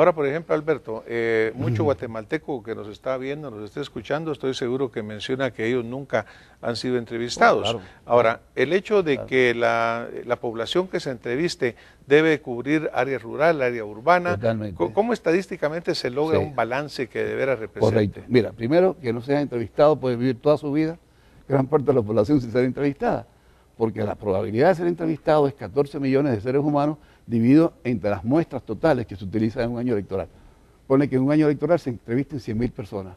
Ahora, por ejemplo, Alberto, eh, mucho guatemalteco que nos está viendo, nos está escuchando, estoy seguro que menciona que ellos nunca han sido entrevistados. Ahora, el hecho de que la, población que se entreviste debe cubrir área rural, área urbana, ¿cómo estadísticamente se logra un balance que deberá representar? Mira, primero, que no sea entrevistado puede vivir toda su vida, gran parte de la población sin ser entrevistada, porque la probabilidad de ser entrevistado es 14 millones de seres humanos dividido entre las muestras totales que se utilizan en un año electoral. Pone que en un año electoral se entrevisten 100.000 personas.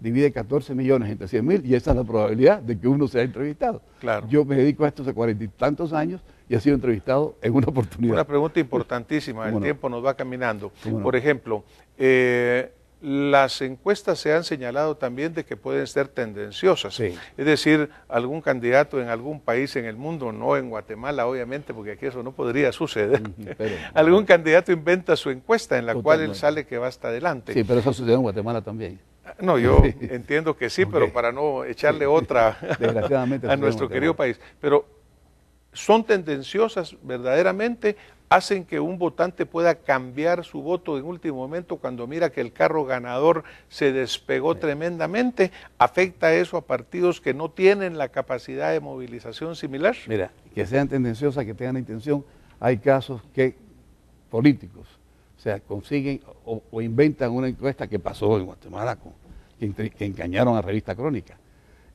Divide 14 millones entre 100.000 y esa es la probabilidad de que uno sea entrevistado. Claro. Yo me dedico a esto hace cuarenta y tantos años y he sido entrevistado en una oportunidad. Una pregunta importantísima, el tiempo nos va caminando. Por ejemplo, eh, las encuestas se han señalado también de que pueden ser tendenciosas. Es decir, algún candidato en algún país en el mundo, no en Guatemala, obviamente, porque aquí eso no podría suceder. algún candidato inventa su encuesta en la cual él sale que va hasta adelante. Sí, pero eso sucedió en Guatemala también. No, yo entiendo que sí, pero para no echarle otra a nuestro querido país. Pero son tendenciosas verdaderamente hacen que un votante pueda cambiar su voto en último momento cuando mira que el carro ganador se despegó tremendamente. ¿Afecta eso a partidos que no tienen la capacidad de movilización similar? Mira, que sean tendenciosas, que tengan intención, hay casos que políticos, o consiguen o, inventan una encuesta que pasó en Guatemala, que, engañaron a Revista Crónica.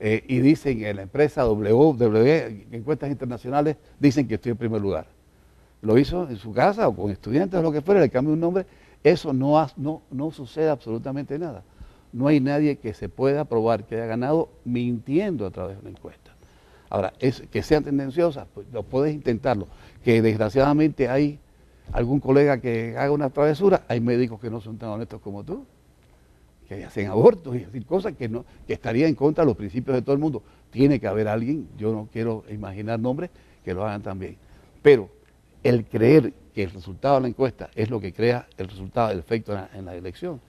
Eh, y dicen en la empresa W, e, encuestas internacionales, dicen que estoy en primer lugar lo hizo en su casa o con estudiantes o lo que fuera, le cambió un nombre, eso no, no, no sucede absolutamente nada. No hay nadie que se pueda probar que haya ganado mintiendo a través de una encuesta. Ahora, es, que sean tendenciosas, pues, lo puedes intentarlo. Que desgraciadamente hay algún colega que haga una travesura, hay médicos que no son tan honestos como tú, que hacen abortos y cosas que, no, que estaría en contra de los principios de todo el mundo. Tiene que haber alguien, yo no quiero imaginar nombres, que lo hagan también. Pero el creer que el resultado de la encuesta es lo que crea el resultado, del efecto en la, elección,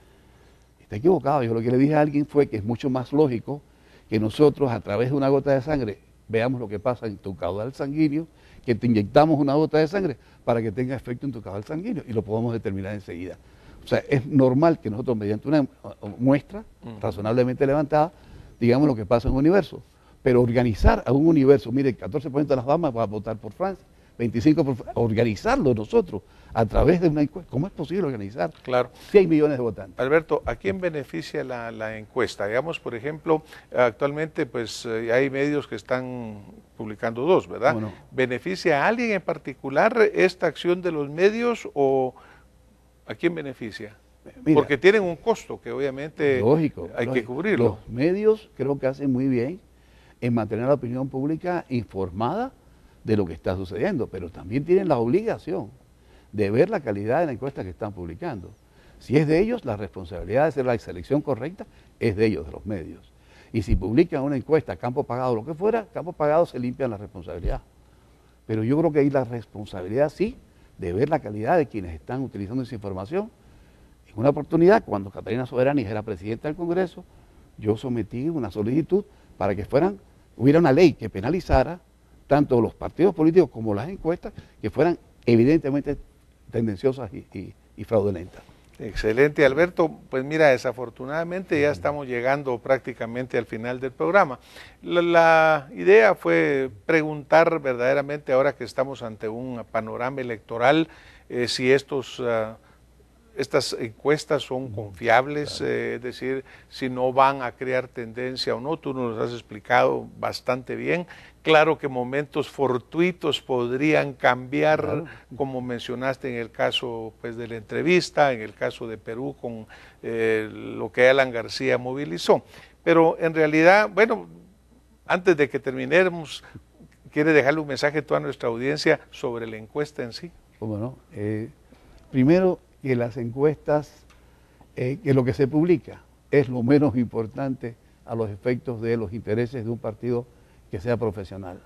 está equivocado. Yo lo que le dije a alguien fue que es mucho más lógico que nosotros a través de una gota de sangre veamos lo que pasa en tu caudal sanguíneo, que te inyectamos una gota de sangre para que tenga efecto en tu caudal sanguíneo y lo podamos determinar enseguida. O sea, es normal que nosotros mediante una muestra razonablemente levantada digamos lo que pasa en un universo. Pero organizar a un universo, mire, el 14% de las damas va a votar por Francia, 25 organizarlo nosotros a través de una encuesta. ¿Cómo es posible organizar claro. 100 millones de votantes? Alberto, ¿a quién beneficia la, encuesta? Digamos, por ejemplo, actualmente pues eh, hay medios que están publicando dos, ¿verdad? ¿Beneficia a alguien en particular esta acción de los medios o a quién beneficia? Porque tienen un costo que obviamente hay que cubrirlo. Los medios creo que hacen muy bien en mantener la opinión pública informada de lo que está sucediendo, pero también tienen la obligación de ver la calidad de la encuesta que están publicando. Si es de ellos, la responsabilidad de hacer la selección correcta es de ellos, de los medios. Y si publican una encuesta, campo pagado, lo que fuera, campo pagado se limpian la responsabilidad. Pero yo creo que hay la responsabilidad, sí, de ver la calidad de quienes están utilizando esa información. En una oportunidad, cuando Catalina Soberani era presidenta del Congreso, yo sometí una solicitud para que fueran, hubiera una ley que penalizara tanto los partidos políticos como las encuestas, que fueran evidentemente tendenciosas y, fraudulentas. Excelente, Alberto. Pues mira, desafortunadamente ya estamos llegando prácticamente al final del programa. La, idea fue preguntar verdaderamente ahora que estamos ante un panorama electoral eh, si estos... Ah, estas encuestas son confiables, eh, es decir, si no van a crear tendencia o no, tú nos has explicado bastante bien. Claro que momentos fortuitos podrían cambiar, como mencionaste en el caso pues, de la entrevista, en el caso de Perú con eh, lo que Alan García movilizó. Pero en realidad, bueno, antes de que terminemos, ¿quiere dejarle un mensaje a toda nuestra audiencia sobre la encuesta en sí? ¿Cómo no? Eh, primero que las encuestas, eh, que lo que se publica es lo menos importante a los efectos de los intereses de un partido que sea profesional.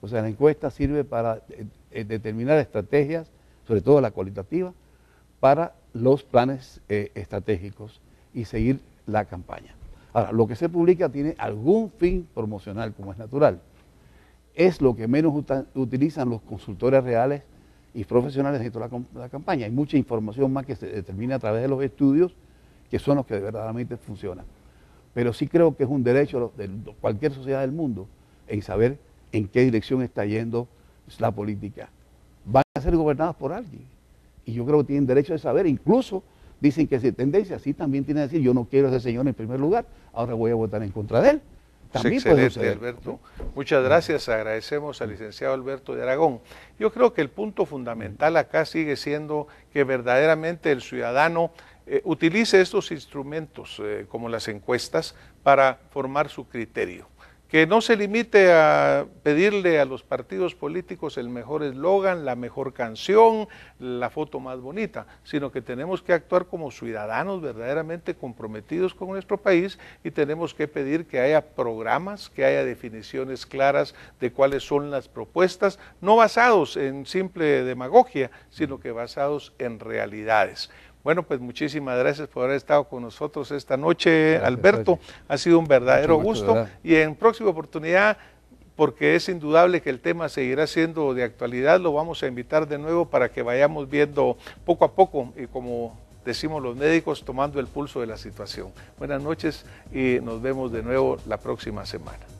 O sea, la encuesta sirve para eh, eh, determinar estrategias, sobre todo la cualitativa, para los planes estratégicos y seguir la campaña. Ahora, lo que se publica tiene algún fin promocional, como es natural. Es lo que menos utilizan los consultores reales y profesionales dentro de la, campaña. Hay mucha información más que se determina a través de los estudios, que son los que verdaderamente funcionan. Pero sí creo que es un derecho de cualquier sociedad del mundo en saber en qué dirección está yendo la política. Van a ser gobernadas por alguien. Y yo creo que tienen derecho de saber. Incluso dicen que si tendencia, sí también tiene que decir, yo no quiero a ese señor en primer lugar, ahora voy a votar en contra de él excelente, Alberto. Muchas gracias. Agradecemos al licenciado Alberto de Aragón. Yo creo que el punto fundamental acá sigue siendo que verdaderamente el ciudadano eh, utilice estos instrumentos eh, como las encuestas para formar su criterio que no se limite a pedirle a los partidos políticos el mejor eslogan, la mejor canción, la foto más bonita, sino que tenemos que actuar como ciudadanos verdaderamente comprometidos con nuestro país y tenemos que pedir que haya programas, que haya definiciones claras de cuáles son las propuestas, no basados en simple demagogia, sino que basados en realidades. Bueno, pues muchísimas gracias por haber estado con nosotros esta noche, Alberto. Ha sido un verdadero gusto, y en próxima oportunidad porque es indudable que el tema seguirá siendo de actualidad, lo vamos a invitar de nuevo para que vayamos viendo poco a poco y como decimos los médicos, tomando el pulso de la situación. Buenas noches y nos vemos de nuevo la próxima semana.